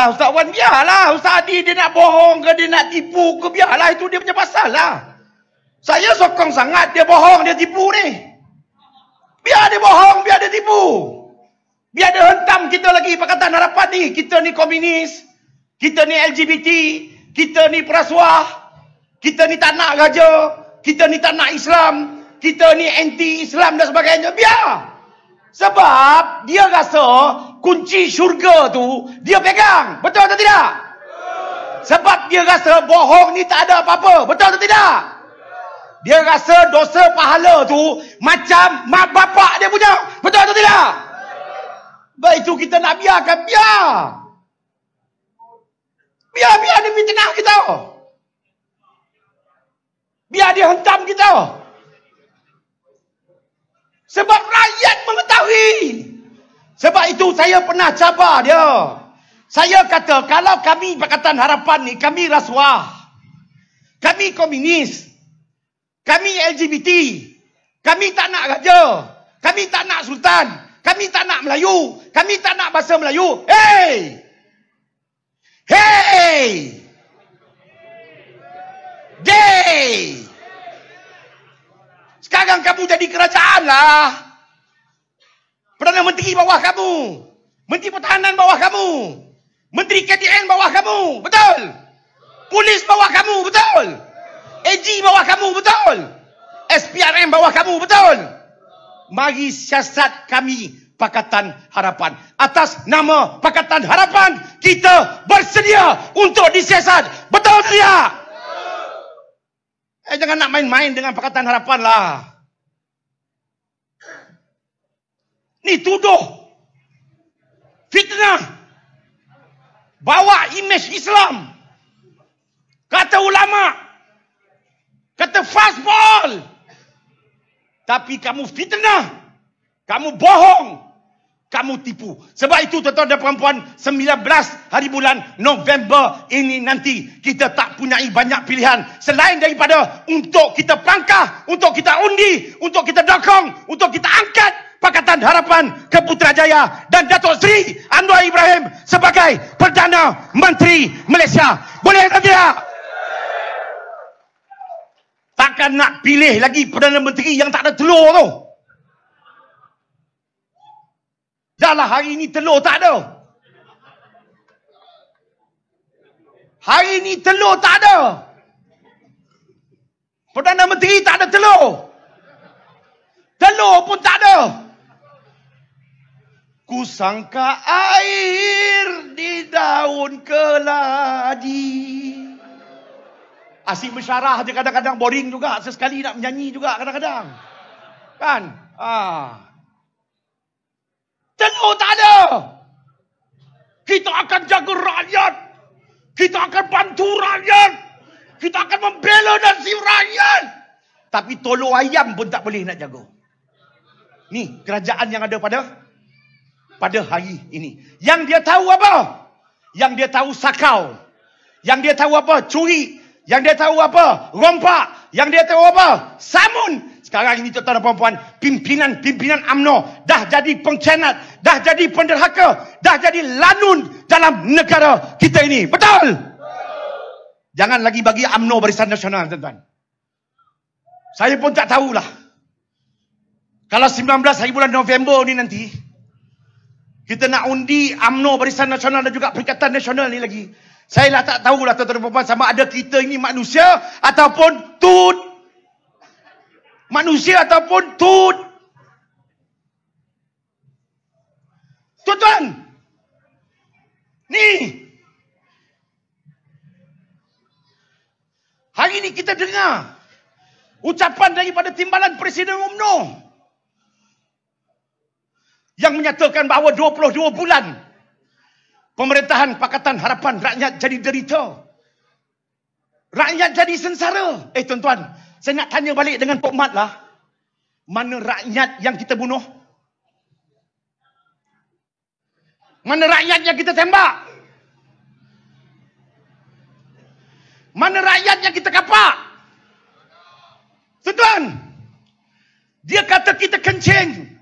masalah Ustaz Wan. Biarlah Ustaz Adi dia nak bohong ke dia nak tipu ke biarlah itu dia punya pasal lah. Saya sokong sangat dia bohong dia tipu ni. Biar dia bohong biar dia tipu. Biar dia hentam kita lagi Pakatan Harapan ni. Kita ni komunis. Kita ni LGBT. Kita ni perasuah. Kita ni tak nak raja. Kita ni tak nak Islam. Kita ni anti-Islam dan sebagainya. Biar. Sebab dia rasa kunci syurga tu dia pegang. Betul atau tidak? Sebab dia rasa bohong ni tak ada apa-apa. Betul atau tidak? Dia rasa dosa pahala tu macam mak bapak dia punya. Betul atau tidak? Sebab itu kita nak biarkan. Biar. Biar, biar dia fitnah kita. Biar dia hentam kita. Sebab rakyat mengetahui. Sebab itu saya pernah cabar dia. Saya kata, kalau kami Pakatan Harapan ni, kami rasuah. Kami komunis. Kami LGBT. Kami tak nak raja. Kami tak nak sultan. Kami tak nak Melayu. Kami tak nak bahasa Melayu. Hey! Hey! Day! Sekarang kamu jadi kerajaan lah. Menteri Pertahanan bawah kamu. Menteri KDN bawah kamu. Betul? Polis bawah kamu. Betul? AG bawah kamu. Betul? SPRM bawah kamu. Betul? Mari siasat kami Pakatan Harapan. Atas nama Pakatan Harapan, kita bersedia untuk disiasat. Betul tidak? Eh jangan nak main-main dengan Pakatan Harapan lah. Ni tuduh fitnah bawa imej Islam kata ulama kata fastball tapi kamu fitnah kamu bohong kamu tipu. Sebab itu tuan-tuan dan perempuan 19 hari bulan November ini nanti kita tak punya banyak pilihan selain daripada untuk kita pangkah, untuk kita undi, untuk kita dokong, untuk kita angkat Pakatan Harapan ke Putrajaya dan Datuk Sri Anwar Ibrahim sebagai Perdana Menteri Malaysia. Boleh tak dia? Takkan nak pilih lagi Perdana Menteri yang tak ada telur tu. Dahlah hari ni telur tak ada. Hari ni telur tak ada. Perdana Menteri tak ada telur. Telur pun tak ada sangka air di daun keladi. Asyik bersyarah je kadang-kadang boring juga. Sesekali nak menyanyi juga kadang-kadang. Kan? Ah. Ha. Telur tak ada. Kita akan jaga rakyat. Kita akan bantu rakyat. Kita akan membela nasib rakyat. Tapi tolong ayam pun tak boleh nak jaga. Ni kerajaan yang ada pada pada hari ini. Yang dia tahu apa? Yang dia tahu sakau. Yang dia tahu apa? Curi. Yang dia tahu apa? Rompak. Yang dia tahu apa? Samun. Sekarang ini tuan-tuan dan puan pimpinan-pimpinan UMNO dah jadi pengkhianat, dah jadi penderhaka, dah jadi lanun dalam negara kita ini. Betul? Jangan lagi bagi UMNO barisan nasional, tuan-tuan. Saya pun tak tahulah. Kalau 19 hari bulan November ni nanti, kita nak undi UMNO Barisan Nasional dan juga Perikatan Nasional ni lagi. Saya lah tak tahulah tuan-tuan dan puan sama ada kita ini manusia ataupun tut. Manusia ataupun tut. Tuan-tuan. Ni. Hari ini kita dengar ucapan daripada timbalan Presiden UMNO yang menyatakan bahawa 22 bulan pemerintahan Pakatan Harapan rakyat jadi derita. Rakyat jadi sengsara. Eh tuan-tuan, saya nak tanya balik dengan Tok Mat lah. Mana rakyat yang kita bunuh? Mana rakyat yang kita tembak? Mana rakyat yang kita kapak? Tuan-tuan, dia kata kita kencing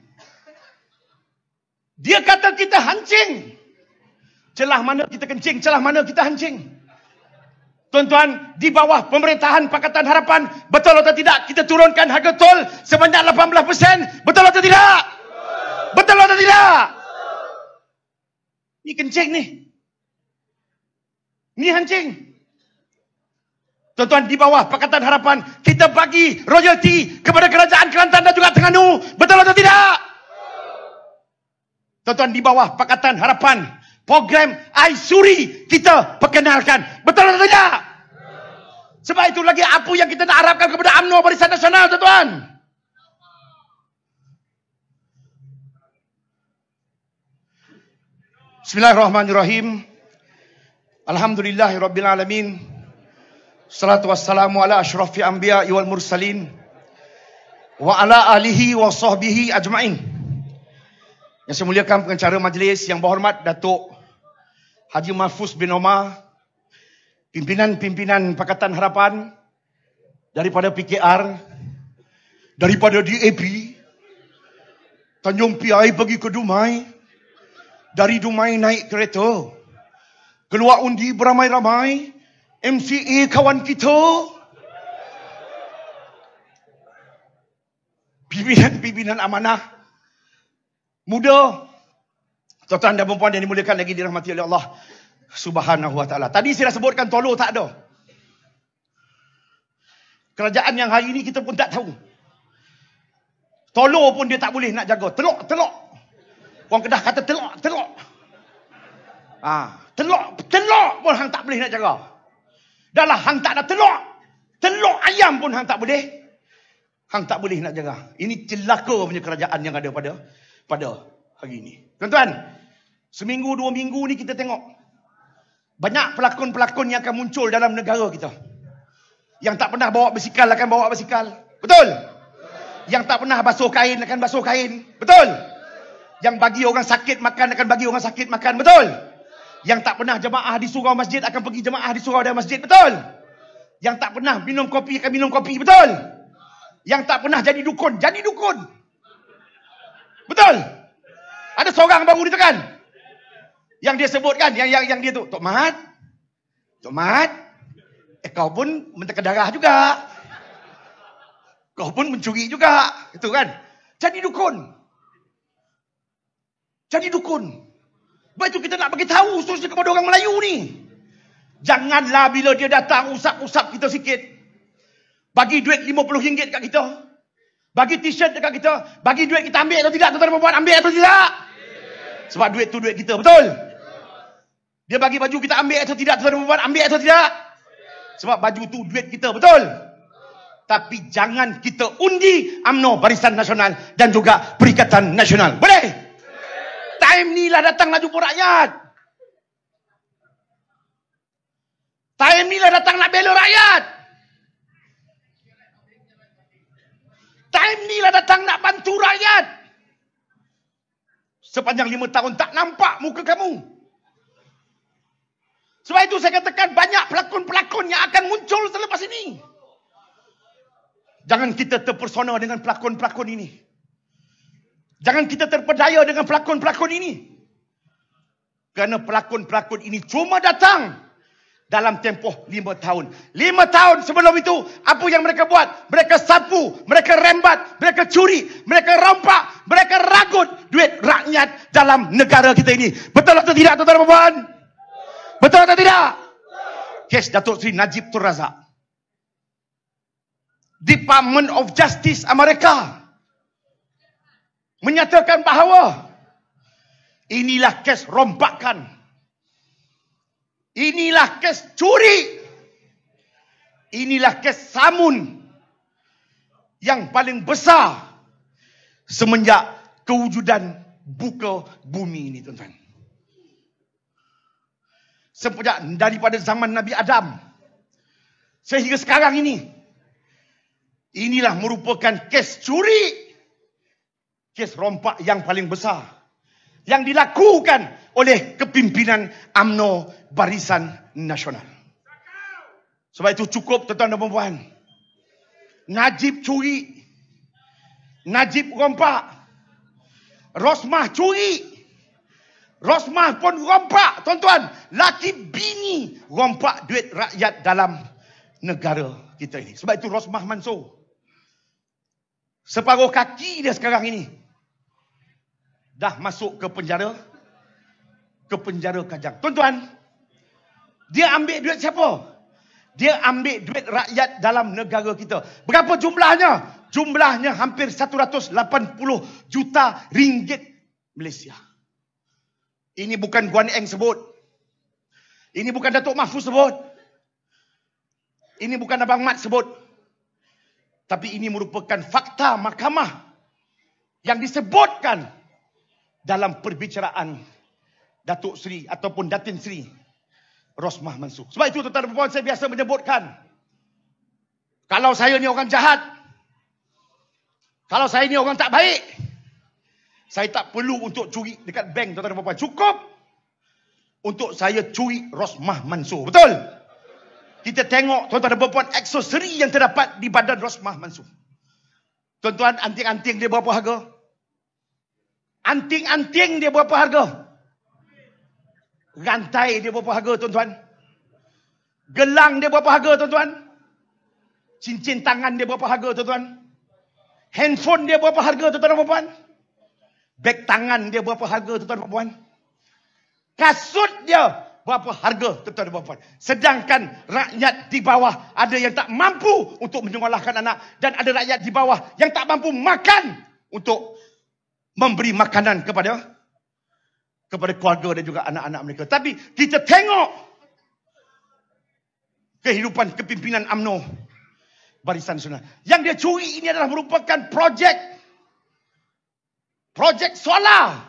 kita hancing. Celah mana kita kencing, celah mana kita hancing. Tuan-tuan, di bawah pemerintahan Pakatan Harapan, betul atau tidak kita turunkan harga tol sebanyak 18%? Betul atau tidak? Betul atau tidak? Ini kencing ni. ini hancing. Tuan-tuan, di bawah Pakatan Harapan, kita bagi royalty kepada kerajaan Kelantan dan juga Terengganu. Betul atau tidak? Tuan-tuan di bawah Pakatan Harapan program Aisuri kita perkenalkan. Betul atau tidak? Sebab itu lagi apa yang kita nak harapkan kepada UMNO Barisan Nasional tuan-tuan? Bismillahirrahmanirrahim. Alhamdulillah rabbil alamin. Salatu wassalamu ala asyrafil anbiya wal mursalin wa ala alihi wa sahbihi ajma'in. Yang saya muliakan pengacara majlis yang berhormat Datuk Haji Mahfuz bin Omar, pimpinan-pimpinan Pakatan Harapan daripada PKR, daripada DAP, Tanjung PI bagi ke Dumai, dari Dumai naik kereta, keluar undi beramai-ramai, MCA kawan kita, pimpinan-pimpinan amanah, muda. Tuan-tuan dan perempuan yang dimuliakan lagi dirahmati oleh Allah Subhanahu Wa Taala. Tadi saya dah sebutkan tolo tak ada. Kerajaan yang hari ini kita pun tak tahu. Tolo pun dia tak boleh nak jaga. Telok, telok. Orang Kedah kata telok, telok. Ha, telok, telok. pun hang tak boleh nak jaga. Dahlah hang tak ada telok, telok ayam pun hang tak boleh. Hang tak boleh nak jaga. Ini celaka punya kerajaan yang ada pada pada hari ini. Tuan-tuan, seminggu dua minggu ni kita tengok. Banyak pelakon-pelakon yang akan muncul dalam negara kita. Yang tak pernah bawa basikal akan bawa basikal. Betul? Yang tak pernah basuh kain akan basuh kain. Betul? Yang bagi orang sakit makan akan bagi orang sakit makan. Betul? Yang tak pernah jemaah di surau masjid akan pergi jemaah di surau dan masjid. Betul? Yang tak pernah minum kopi akan minum kopi. Betul? Yang tak pernah jadi dukun, jadi dukun. Betul? Ada seorang baru ditekan. Yang dia sebutkan, yang yang yang dia tu, Tok Mat. Tok Mat. Eh, kau pun menteka darah juga. Kau pun mencuri juga. Itu kan? Jadi dukun. Jadi dukun. Baik tu kita nak bagi tahu khususnya kepada orang Melayu ni. Janganlah bila dia datang usap-usap kita sikit. Bagi duit RM50 kat kita. Bagi t-shirt dekat kita, bagi duit kita ambil atau tidak, tuan-tuan perempuan ambil atau tidak? Sebab duit tu duit kita, betul? Dia bagi baju kita ambil atau tidak, tuan-tuan perempuan ambil atau tidak? Sebab baju tu duit kita, betul? Tapi jangan kita undi amno Barisan Nasional dan juga Perikatan Nasional. Boleh? Time ni lah datanglah jumpa rakyat. Time ni lah datang nak bela rakyat. Time ni lah datang nak bantu rakyat. Sepanjang lima tahun tak nampak muka kamu. Sebab itu saya katakan banyak pelakon-pelakon yang akan muncul selepas ini. Jangan kita terpersona dengan pelakon-pelakon ini. Jangan kita terpedaya dengan pelakon-pelakon ini. Kerana pelakon-pelakon ini cuma datang dalam tempoh lima tahun. Lima tahun sebelum itu, apa yang mereka buat? Mereka sapu, mereka rembat, mereka curi, mereka rompak, mereka ragut duit rakyat dalam negara kita ini. Betul atau tidak, Tuan-Tuan Puan? Betul atau tidak? Kes Datuk Seri Najib Tun Razak. Department of Justice Amerika menyatakan bahawa inilah kes rompakan Inilah kes curi. Inilah kes samun. Yang paling besar. Semenjak kewujudan buka bumi ini tuan-tuan. Sejak daripada zaman Nabi Adam. Sehingga sekarang ini. Inilah merupakan kes curi. Kes rompak yang paling besar. Yang dilakukan oleh kepimpinan Amno Barisan Nasional. Sebab itu cukup tuan-tuan dan perempuan. Najib curi. Najib rompak. Rosmah curi. Rosmah pun rompak tuan-tuan. Laki bini rompak duit rakyat dalam negara kita ini. Sebab itu Rosmah Mansur. Separuh kaki dia sekarang ini. Dah masuk ke penjara. Penjara ke penjara kajang. Tuan-tuan, dia ambil duit siapa? Dia ambil duit rakyat dalam negara kita. Berapa jumlahnya? Jumlahnya hampir 180 juta ringgit Malaysia. Ini bukan Guan Eng sebut. Ini bukan Datuk Mahfuz sebut. Ini bukan Abang Mat sebut. Tapi ini merupakan fakta mahkamah yang disebutkan dalam perbicaraan Datuk Seri ataupun Datin Seri Rosmah Mansur. Sebab itu tuan-tuan perempuan saya biasa menyebutkan. Kalau saya ni orang jahat. Kalau saya ni orang tak baik. Saya tak perlu untuk curi dekat bank tuan-tuan perempuan. Cukup untuk saya curi Rosmah Mansur. Betul? Kita tengok tuan-tuan perempuan aksesori yang terdapat di badan Rosmah Mansur. Tuan-tuan, anting-anting dia berapa harga? Anting-anting dia berapa harga? Rantai dia berapa harga tuan-tuan? Gelang dia berapa harga tuan-tuan? Cincin tangan dia berapa harga tuan-tuan? Handphone dia berapa harga tuan-tuan dan puan Beg tangan dia berapa harga tuan-tuan dan puan Kasut dia berapa harga tuan-tuan dan puan Sedangkan rakyat di bawah ada yang tak mampu untuk menyekolahkan anak dan ada rakyat di bawah yang tak mampu makan untuk memberi makanan kepada kepada keluarga dan juga anak-anak mereka. Tapi kita tengok kehidupan kepimpinan AMNO Barisan Nasional. Yang dia curi ini adalah merupakan projek projek solar